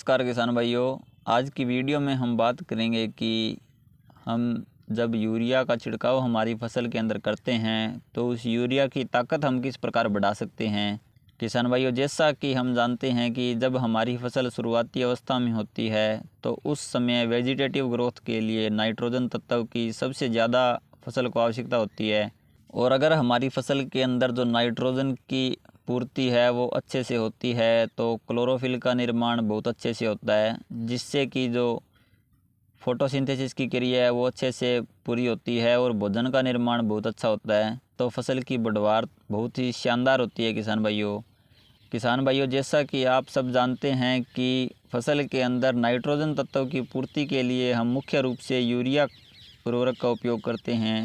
नमस्कार किसान भाइयों आज की वीडियो में हम बात करेंगे कि हम जब यूरिया का छिड़काव हमारी फसल के अंदर करते हैं तो उस यूरिया की ताकत हम किस प्रकार बढ़ा सकते हैं किसान भाइयों जैसा कि हम जानते हैं कि जब हमारी फसल शुरुआती अवस्था में होती है तो उस समय वेजिटेटिव ग्रोथ के लिए नाइट्रोजन तत्व की सबसे ज़्यादा फसल को आवश्यकता होती है और अगर हमारी फसल के अंदर जो नाइट्रोजन की पूर्ति है वो अच्छे से होती है तो क्लोरोफिल का निर्माण बहुत अच्छे से होता है जिससे कि जो फोटोसिंथेसिस की क्रिया है वो अच्छे से पूरी होती है और भोजन का निर्माण बहुत अच्छा होता है तो फसल की बढ़वार बहुत ही शानदार होती है किसान भाइयों किसान भाइयों जैसा कि आप सब जानते हैं कि फसल के अंदर नाइट्रोजन तत्व की पूर्ति के लिए हम मुख्य रूप से यूरिया उर्वरक का उपयोग करते हैं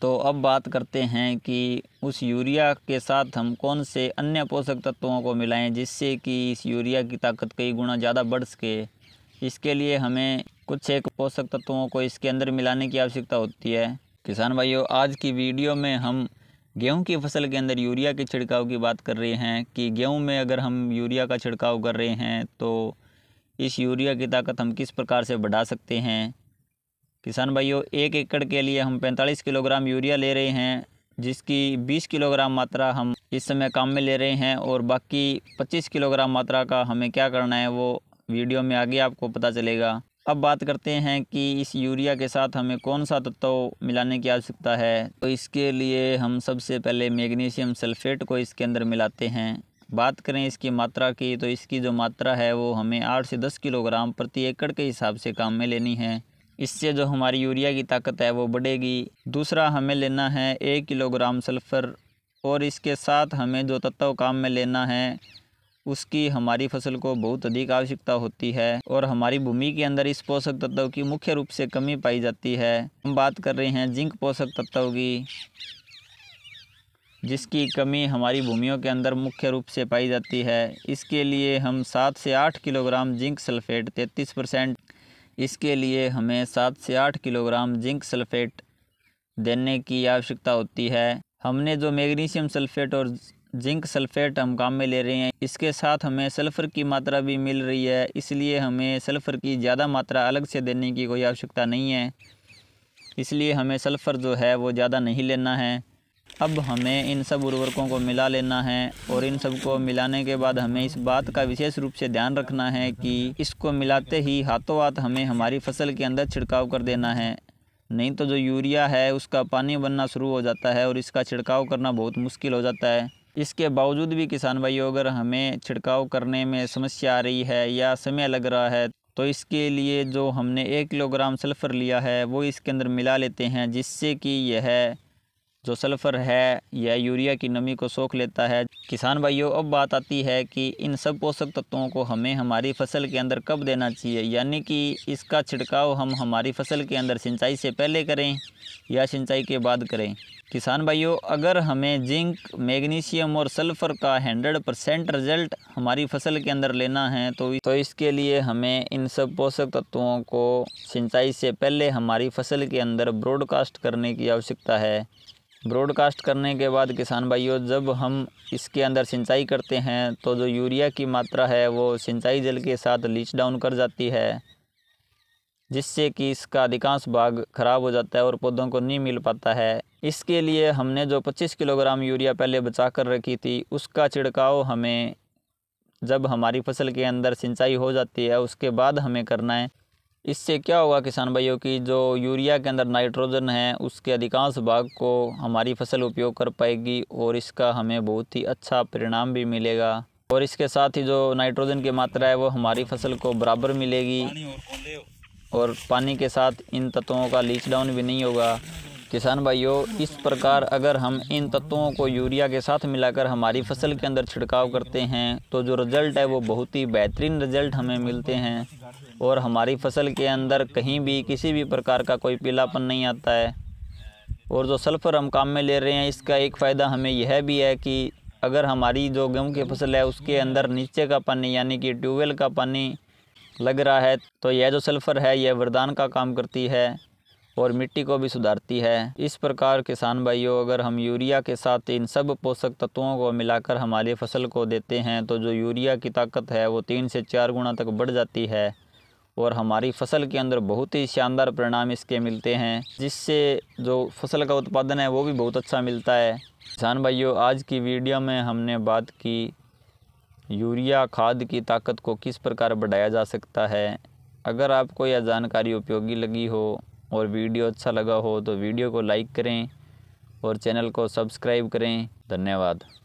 तो अब बात करते हैं कि उस यूरिया के साथ हम कौन से अन्य पोषक तत्वों को मिलाएं जिससे कि इस यूरिया की ताकत कई गुना ज़्यादा बढ़ सके इसके लिए हमें कुछ एक पोषक तत्वों को इसके अंदर मिलाने की आवश्यकता होती है किसान भाइयों आज की वीडियो में हम गेहूं की फसल के अंदर यूरिया के छिड़काव की बात कर रहे हैं कि गेहूं में अगर हम यूरिया का छिड़काव कर रहे हैं तो इस यूरिया की ताकत हम किस प्रकार से बढ़ा सकते हैं किसान भाइयों एक एकड़ के लिए हम 45 किलोग्राम यूरिया ले रहे हैं जिसकी 20 किलोग्राम मात्रा हम इस समय काम में ले रहे हैं और बाकी 25 किलोग्राम मात्रा का हमें क्या करना है वो वीडियो में आगे आपको पता चलेगा अब बात करते हैं कि इस यूरिया के साथ हमें कौन सा तत्व मिलाने की आवश्यकता है तो इसके लिए हम सबसे पहले मैग्नीशियम सल्फेट को इसके अंदर मिलाते हैं बात करें इसकी मात्रा की तो इसकी जो मात्रा है वो हमें आठ से दस किलोग्राम प्रति एकड़ के हिसाब से काम में लेनी है इससे जो हमारी यूरिया की ताकत है वो बढ़ेगी दूसरा हमें लेना है एक किलोग्राम सल्फ़र और इसके साथ हमें जो तत्व काम में लेना है उसकी हमारी फसल को बहुत अधिक आवश्यकता होती है और हमारी भूमि के अंदर इस पोषक तत्व की मुख्य रूप से कमी पाई जाती है हम बात कर रहे हैं जिंक पोषक तत्व की जिसकी कमी हमारी भूमियों के अंदर मुख्य रूप से पाई जाती है इसके लिए हम सात से आठ किलोग्राम जिंक सल्फेट तैंतीस परसेंट इसके लिए हमें सात से आठ किलोग्राम जिंक सल्फेट देने की आवश्यकता होती है हमने जो मैग्नीशियम सल्फेट और जिंक सल्फेट हम काम में ले रहे हैं इसके साथ हमें सल्फ़र की मात्रा भी मिल रही है इसलिए हमें सल्फ़र की ज़्यादा मात्रा अलग से देने की कोई आवश्यकता नहीं है इसलिए हमें सल्फ़र जो है वो ज़्यादा नहीं लेना है अब हमें इन सब उर्वरकों को मिला लेना है और इन सब को मिलाने के बाद हमें इस बात का विशेष रूप से ध्यान रखना है कि इसको मिलाते ही हाथों हाथ हमें हमारी फसल के अंदर छिड़काव कर देना है नहीं तो जो यूरिया है उसका पानी बनना शुरू हो जाता है और इसका छिड़काव करना बहुत मुश्किल हो जाता है इसके बावजूद भी किसान भाइयों अगर हमें छिड़काव करने में समस्या आ रही है या समय लग रहा है तो इसके लिए जो हमने एक किलोग्राम सल्फ़र लिया है वो इसके अंदर मिला लेते हैं जिससे कि यह जो सल्फ़र है या यूरिया की नमी को सोख लेता है किसान भाइयों अब बात आती है कि इन सब पोषक तत्वों को हमें हमारी फसल के अंदर कब देना चाहिए यानी कि इसका छिड़काव हम हमारी फसल के अंदर सिंचाई से पहले करें या सिंचाई के बाद करें किसान भाइयों अगर हमें जिंक मैग्नीशियम और सल्फ़र का हंड्रेड परसेंट रिज़ल्ट हमारी फसल के अंदर लेना है तो तो इसके लिए हमें इन सब पोषक तत्वों को सिंचाई से पहले हमारी फसल के अंदर ब्रॉडकास्ट करने की आवश्यकता है ब्रॉडकास्ट करने के बाद किसान भाइयों जब हम इसके अंदर सिंचाई करते हैं तो जो यूरिया की मात्रा है वो सिंचाई जल के साथ लीच डाउन कर जाती है जिससे कि इसका अधिकांश भाग खराब हो जाता है और पौधों को नहीं मिल पाता है इसके लिए हमने जो 25 किलोग्राम यूरिया पहले बचा कर रखी थी उसका छिड़काव हमें जब हमारी फसल के अंदर सिंचाई हो जाती है उसके बाद हमें करना है इससे क्या होगा किसान भाइयों की जो यूरिया के अंदर नाइट्रोजन है उसके अधिकांश भाग को हमारी फसल उपयोग कर पाएगी और इसका हमें बहुत ही अच्छा परिणाम भी मिलेगा और इसके साथ ही जो नाइट्रोजन की मात्रा है वो हमारी फसल को बराबर मिलेगी और पानी के साथ इन तत्वों का लीच डाउन भी नहीं होगा किसान भाइयों इस प्रकार अगर हम इन तत्वों को यूरिया के साथ मिलाकर हमारी फसल के अंदर छिड़काव करते हैं तो जो रिज़ल्ट है वो बहुत ही बेहतरीन रिज़ल्ट हमें मिलते हैं और हमारी फसल के अंदर कहीं भी किसी भी प्रकार का कोई पीलापन नहीं आता है और जो सल्फ़र हम काम में ले रहे हैं इसका एक फ़ायदा हमें यह भी है कि अगर हमारी जो गेहूँ की फसल है उसके अंदर नीचे का पानी यानी कि ट्यूबवेल का पानी लग रहा है तो यह जो सल्फ़र है यह वरदान का काम करती है और मिट्टी को भी सुधारती है इस प्रकार किसान भाइयों अगर हम यूरिया के साथ इन सब पोषक तत्वों को मिलाकर हमारी फसल को देते हैं तो जो यूरिया की ताकत है वो तीन से चार गुना तक बढ़ जाती है और हमारी फसल के अंदर बहुत ही शानदार परिणाम इसके मिलते हैं जिससे जो फसल का उत्पादन है वो भी बहुत अच्छा मिलता है किसान भाइयों आज की वीडियो में हमने बात की यूरिया खाद की ताकत को किस प्रकार बढ़ाया जा सकता है अगर आपको यह जानकारी उपयोगी लगी हो और वीडियो अच्छा लगा हो तो वीडियो को लाइक करें और चैनल को सब्सक्राइब करें धन्यवाद